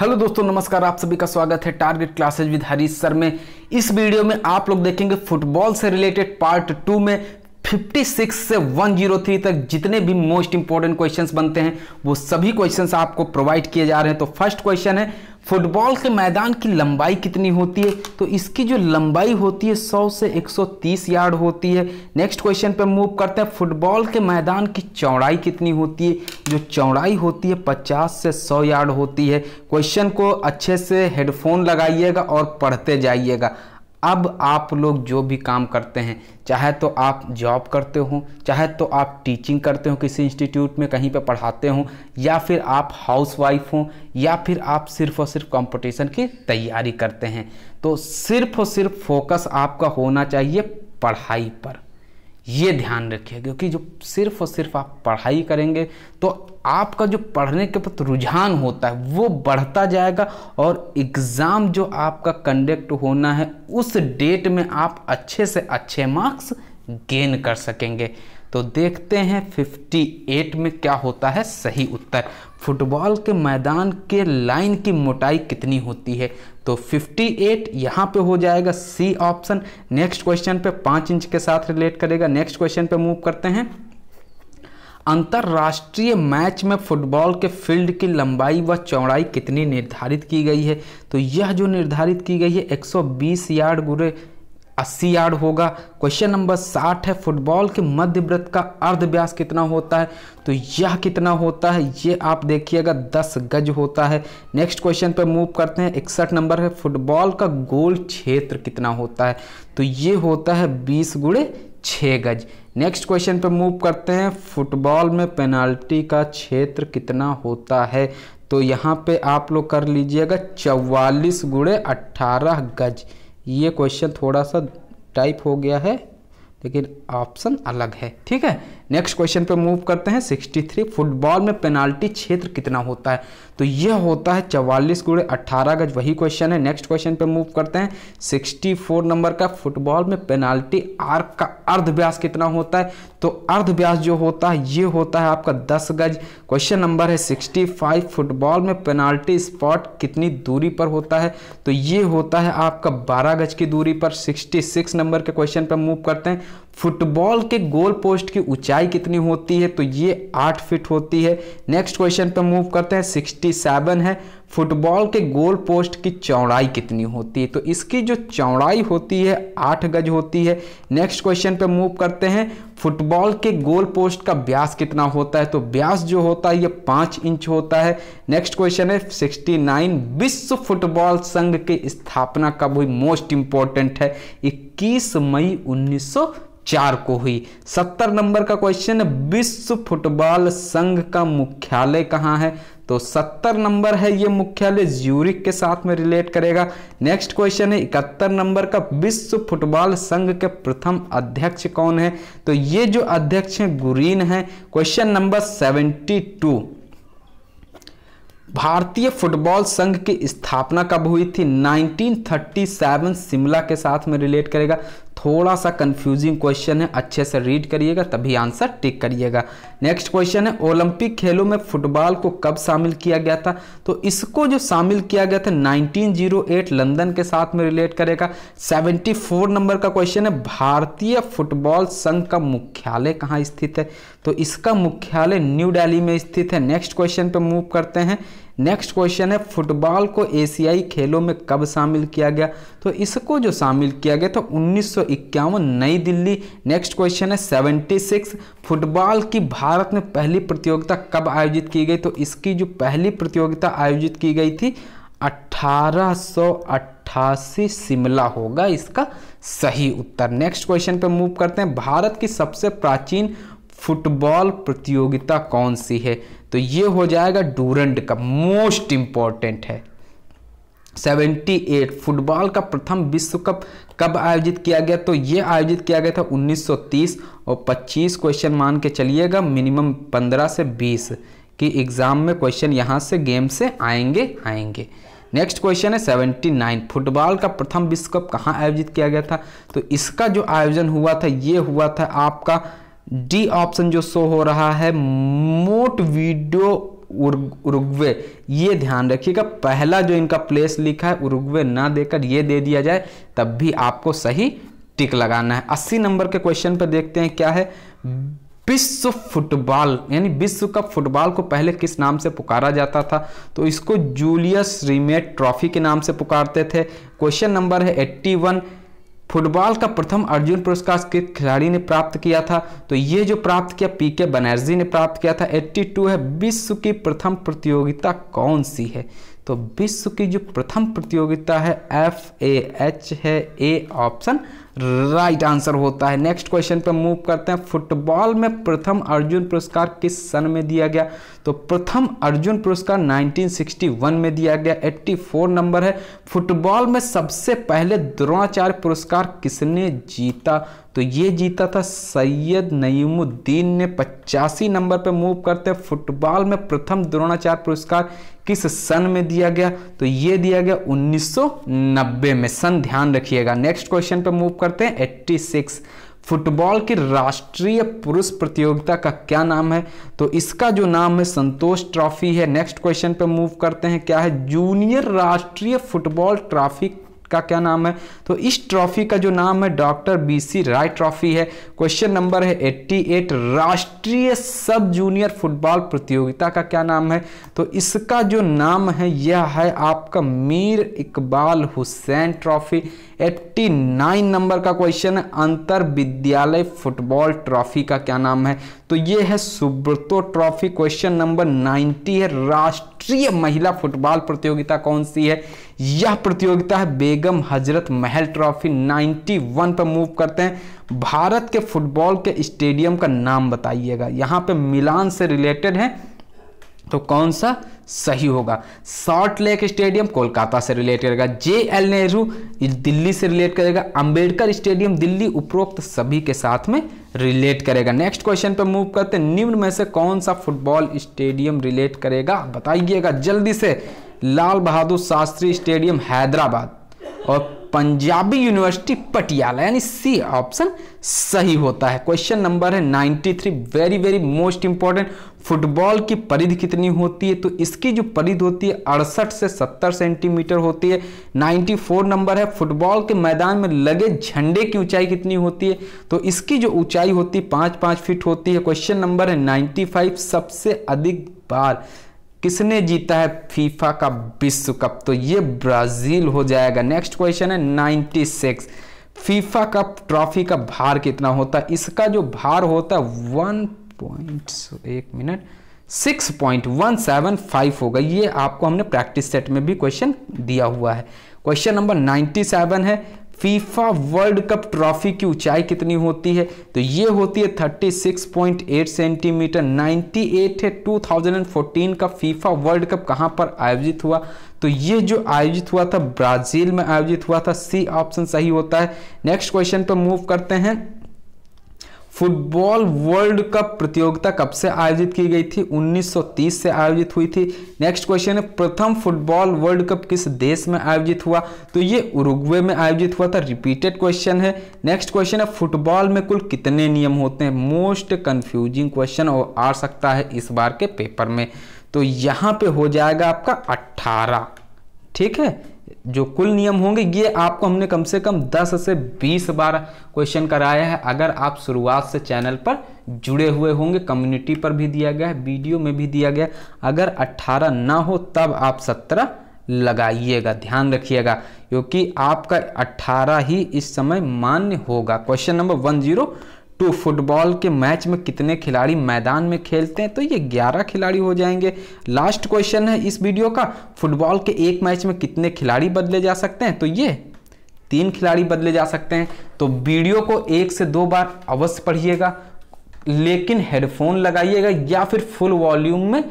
hello दोस्तों नमस्कार आप सभी का स्वागत है target classes with Harish sir में इस वीडियो में आप लोग देखेंगे फुटबॉल से रिलेटेड पार्ट टू में 56 से 103 तक जितने भी मोस्ट इंपॉर्टेंट क्वेश्चंस बनते हैं वो सभी क्वेश्चंस आपको प्रोवाइड किए जा रहे हैं तो फर्स्ट क्वेश्चन है फुटबॉल के मैदान की लंबाई कितनी होती है तो इसकी जो लंबाई होती है 100 से 130 यार्ड होती है नेक्स्ट क्वेश्चन पर मूव करते हैं फुटबॉल के मैदान की चौड़ाई कितनी होती है जो चौड़ाई होती है 50 से 100 यार्ड होती है क्वेश्चन को अच्छे से हेडफोन लगाइएगा और पढ़ते जाइएगा अब आप लोग जो भी काम करते हैं चाहे तो आप जॉब करते हो चाहे तो आप टीचिंग करते हो किसी इंस्टीट्यूट में कहीं पे पढ़ाते हो या फिर आप हाउस वाइफ हो या फिर आप सिर्फ और सिर्फ कंपटीशन की तैयारी करते हैं तो सिर्फ और सिर्फ फोकस आपका होना चाहिए पढ़ाई पर ये ध्यान रखिए क्योंकि जो सिर्फ और सिर्फ आप पढ़ाई करेंगे तो आपका जो पढ़ने के प्रति रुझान होता है वो बढ़ता जाएगा और एग्ज़ाम जो आपका कंडक्ट होना है उस डेट में आप अच्छे से अच्छे मार्क्स गेन कर सकेंगे तो देखते हैं 58 में क्या होता है सही उत्तर फुटबॉल के मैदान के लाइन की मोटाई कितनी होती है तो 58 यहाँ पे हो जाएगा सी ऑप्शन नेक्स्ट क्वेश्चन पे पाँच इंच के साथ रिलेट करेगा नेक्स्ट क्वेश्चन पे मूव करते हैं अंतर्राष्ट्रीय मैच में फुटबॉल के फील्ड की लंबाई व चौड़ाई कितनी निर्धारित की गई है तो यह जो निर्धारित की गई है 120 यार्ड गुरे अस्सी यार्ड होगा क्वेश्चन नंबर साठ है फुटबॉल के मध्य व्रत का अर्ध व्यास कितना होता है तो यह कितना होता है ये आप देखिएगा दस गज होता है नेक्स्ट क्वेश्चन पर मूव करते हैं इकसठ नंबर है फुटबॉल का गोल क्षेत्र कितना होता है तो ये होता है बीस गुड़े छः गज नेक्स्ट क्वेश्चन पर मूव करते हैं फुटबॉल में पेनाल्टी का क्षेत्र कितना होता है तो यहाँ पर आप लोग कर लीजिएगा चौवालीस गुड़े अट्ठारह गज ये क्वेश्चन थोड़ा सा टाइप हो गया है लेकिन ऑप्शन अलग है ठीक है नेक्स्ट क्वेश्चन पे मूव करते हैं 63 फुटबॉल में पेनाल्टी क्षेत्र कितना होता है तो यह होता है चवालीस गुड़े अट्ठारह गज वही क्वेश्चन है नेक्स्ट क्वेश्चन पे मूव करते हैं 64 नंबर का फुटबॉल में पेनाल्टी आर्क का अर्धव्यास कितना होता है तो अर्धव्यास जो होता है ये होता है आपका दस गज क्वेश्चन नंबर है 65 फुटबॉल में पेनाल्टी स्पॉट कितनी दूरी पर होता है तो ये होता है आपका बारह गज की दूरी पर 66 नंबर के क्वेश्चन पर मूव करते हैं फुटबॉल के गोल पोस्ट की ऊंचाई कितनी होती है तो ये आठ फिट होती है नेक्स्ट क्वेश्चन पर मूव करते हैं सिक्सटी सेवन है फुटबॉल के गोल पोस्ट की चौड़ाई कितनी होती है तो इसकी जो चौड़ाई होती है आठ गज होती है नेक्स्ट क्वेश्चन पे मूव करते हैं फुटबॉल के गोल पोस्ट का व्यास कितना होता है तो व्यास जो होता है ये पाँच इंच होता है नेक्स्ट क्वेश्चन है सिक्सटी नाइन विश्व फुटबॉल संघ की स्थापना कब हुई मोस्ट इम्पॉर्टेंट है इक्कीस मई उन्नीस चार को हुई सत्तर नंबर का क्वेश्चन विश्व फुटबॉल संघ का मुख्यालय कहाँ है तो सत्तर नंबर है ये मुख्यालय ज्यूरिक के साथ में रिलेट करेगा नेक्स्ट क्वेश्चन है इकहत्तर नंबर का विश्व फुटबॉल संघ के प्रथम अध्यक्ष कौन है तो ये जो अध्यक्ष हैं गुरीन है क्वेश्चन नंबर सेवेंटी टू भारतीय फुटबॉल संघ की स्थापना कब हुई थी 1937 शिमला के साथ में रिलेट करेगा थोड़ा सा कंफ्यूजिंग क्वेश्चन है अच्छे से रीड करिएगा तभी आंसर टिक करिएगा नेक्स्ट क्वेश्चन है ओलंपिक खेलों में फुटबॉल को कब शामिल किया गया था तो इसको जो शामिल किया गया था 1908 लंदन के साथ में रिलेट करेगा 74 नंबर का क्वेश्चन है भारतीय फुटबॉल संघ का मुख्यालय कहाँ स्थित है तो इसका मुख्यालय न्यू डेली में स्थित है नेक्स्ट क्वेश्चन पर मूव करते हैं नेक्स्ट क्वेश्चन है फुटबॉल को एशियाई खेलों में कब शामिल किया गया तो इसको जो शामिल किया गया तो उन्नीस नई दिल्ली नेक्स्ट क्वेश्चन है 76 फुटबॉल की भारत में पहली प्रतियोगिता कब आयोजित की गई तो इसकी जो पहली प्रतियोगिता आयोजित की गई थी अठारह अट्ठासी शिमला होगा इसका सही उत्तर नेक्स्ट क्वेश्चन पे मूव करते हैं भारत की सबसे प्राचीन फुटबॉल प्रतियोगिता कौन सी है तो ये हो जाएगा डूरंड कप मोस्ट इम्पॉर्टेंट है 78 फुटबॉल का प्रथम विश्व कप कब आयोजित किया गया तो ये आयोजित किया गया था 1930 और 25 क्वेश्चन मान के चलिएगा मिनिमम 15 से 20 की एग्ज़ाम में क्वेश्चन यहाँ से गेम से आएंगे आएंगे नेक्स्ट क्वेश्चन है 79 फुटबॉल का प्रथम विश्व कप कहाँ आयोजित किया गया था तो इसका जो आयोजन हुआ था ये हुआ था आपका डी ऑप्शन जो शो हो रहा है मोट वीडियो उरुग्वे ये ध्यान रखिएगा पहला जो इनका प्लेस लिखा है उरुग्वे ना देकर ये दे दिया जाए तब भी आपको सही टिक लगाना है 80 नंबर के क्वेश्चन पर देखते हैं क्या है विश्व फुटबॉल यानी विश्व कप फुटबॉल को पहले किस नाम से पुकारा जाता था तो इसको जूलियस रिमेट ट्रॉफी के नाम से पुकारते थे क्वेश्चन नंबर है 81 फुटबॉल का प्रथम अर्जुन पुरस्कार किस खिलाड़ी ने प्राप्त किया था तो ये जो प्राप्त किया पी के बनर्जी ने प्राप्त किया था 82 है विश्व की प्रथम प्रतियोगिता कौन सी है तो विश्व की जो प्रथम प्रतियोगिता है एफ ए एच है ए ऑप्शन राइट आंसर होता है नेक्स्ट क्वेश्चन पर मूव करते हैं फुटबॉल में प्रथम अर्जुन पुरस्कार किस सन में दिया गया तो प्रथम अर्जुन पुरस्कार 1961 में दिया गया 84 नंबर है फुटबॉल में सबसे पहले द्रोणाचार्य पुरस्कार किसने जीता तो ये जीता था सैयद नईमुद्दीन ने पचासी नंबर पर मूव करते हैं फुटबॉल में प्रथम द्रोणाचार्य पुरस्कार किस सन में दिया गया तो ये दिया गया 1990 में सन ध्यान रखिएगा नेक्स्ट क्वेश्चन पर मूव करते हैं एट्टी सिक्स फुटबॉल की राष्ट्रीय पुरुष प्रतियोगिता का क्या नाम है तो इसका जो नाम है संतोष ट्रॉफी है नेक्स्ट क्वेश्चन पे मूव करते हैं क्या है जूनियर राष्ट्रीय फुटबॉल ट्रॉफी का क्या नाम है तो इस ट्रॉफी का जो नाम है doctor B C Roy trophy है क्वेश्चन नंबर है 88 राष्ट्रीय सब जूनियर फुटबॉल प्रतियोगिता का क्या नाम है तो इसका जो नाम है यह है आपका Mir Iqbal Hussain trophy eighty nine number का क्वेश्चन है अंतर विद्यालय फुटबॉल ट्रॉफी का क्या नाम है तो ये है Subroto trophy question number ninety है राष्ट्रीय महिला फुटबॉल प्रतियोगिता कौन सी है यह प्रतियोगिता है बेगम हजरत महल ट्रॉफी 91 पर मूव करते हैं भारत के फुटबॉल के स्टेडियम का नाम बताइएगा यहाँ पे मिलान से रिलेटेड है तो कौन सा सही होगा सॉल्ट लेक स्टेडियम कोलकाता से रिलेट करेगा जे एल नेहरू दिल्ली से रिलेट करेगा अंबेडकर स्टेडियम दिल्ली उपरोक्त सभी के साथ में रिलेट करेगा नेक्स्ट क्वेश्चन पर मूव करते निम्न में से कौन सा फुटबॉल स्टेडियम रिलेट करेगा बताइएगा जल्दी से लाल बहादुर शास्त्री स्टेडियम हैदराबाद और पंजाबी यूनिवर्सिटी पटियाला यानी सी ऑप्शन सही होता है क्वेश्चन नंबर है 93 very very most important football की परिधि कितनी होती है तो इसकी जो परिधि होती है अड़सठ से सत्तर सेंटीमीटर होती है 94 नंबर है फुटबॉल के मैदान में लगे झंडे की ऊंचाई कितनी होती है तो इसकी जो ऊंचाई होती है पाँच पाँच फीट होती है क्वेश्चन नंबर है 95 सबसे अधिक बार किसने जीता है फीफा का विश्व कप तो ये ब्राजील हो जाएगा नेक्स्ट क्वेश्चन है 96 फीफा कप ट्रॉफी का भार कितना होता है इसका जो भार होता है वन पॉइंट एक minute six point one seven five होगा ये आपको हमने प्रैक्टिस सेट में भी क्वेश्चन दिया हुआ है क्वेश्चन नंबर नाइन्टी सेवन है फीफा वर्ल्ड कप ट्रॉफी की ऊंचाई कितनी होती है तो ये होती है 36.8 सेंटीमीटर 98 है 2014 का फीफा वर्ल्ड कप कहाँ पर आयोजित हुआ तो ये जो आयोजित हुआ था ब्राज़ील में आयोजित हुआ था सी ऑप्शन सही होता है नेक्स्ट क्वेश्चन पर मूव करते हैं फुटबॉल वर्ल्ड कप प्रतियोगिता कब से आयोजित की गई थी 1930 से आयोजित हुई थी नेक्स्ट क्वेश्चन है प्रथम फुटबॉल वर्ल्ड कप किस देश में आयोजित हुआ तो ये उरुग्वे में आयोजित हुआ था रिपीटेड क्वेश्चन है नेक्स्ट क्वेश्चन है फुटबॉल में कुल कितने नियम होते हैं मोस्ट कन्फ्यूजिंग क्वेश्चन और आ सकता है इस बार के पेपर में तो यहाँ पे हो जाएगा आपका अट्ठारह ठीक है जो कुल नियम होंगे ये आपको हमने कम से कम 10 से 20 बार क्वेश्चन कराया है अगर आप शुरुआत से चैनल पर जुड़े हुए होंगे कम्युनिटी पर भी दिया गया है वीडियो में भी दिया गया अगर 18 ना हो तब आप 17 लगाइएगा ध्यान रखिएगा क्योंकि आपका 18 ही इस समय मान्य होगा क्वेश्चन नंबर वन जीरो तो फुटबॉल के मैच में कितने खिलाड़ी मैदान में खेलते हैं तो ये 11 खिलाड़ी हो जाएंगे लास्ट क्वेश्चन है इस वीडियो का फुटबॉल के एक मैच में कितने खिलाड़ी बदले जा सकते हैं तो ये तीन खिलाड़ी बदले जा सकते हैं तो वीडियो को एक से दो बार अवश्य पढ़िएगा लेकिन हेडफोन लगाइएगा या फिर फुल वॉल्यूम में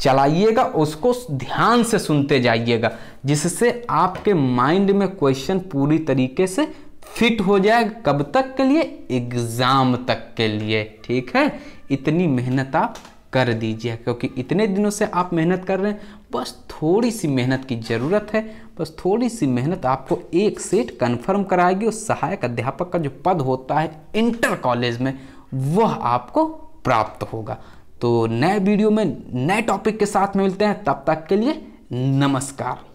चलाइएगा उसको ध्यान से सुनते जाइएगा जिससे आपके माइंड में क्वेश्चन पूरी तरीके से फिट हो जाए कब तक के लिए एग्ज़ाम तक के लिए ठीक है इतनी मेहनत आप कर दीजिए क्योंकि इतने दिनों से आप मेहनत कर रहे हैं बस थोड़ी सी मेहनत की ज़रूरत है बस थोड़ी सी मेहनत आपको एक सीट कन्फर्म कराएगी और सहायक अध्यापक का जो पद होता है इंटर कॉलेज में वह आपको प्राप्त होगा तो नए वीडियो में नए टॉपिक के साथ मिलते हैं तब तक के लिए नमस्कार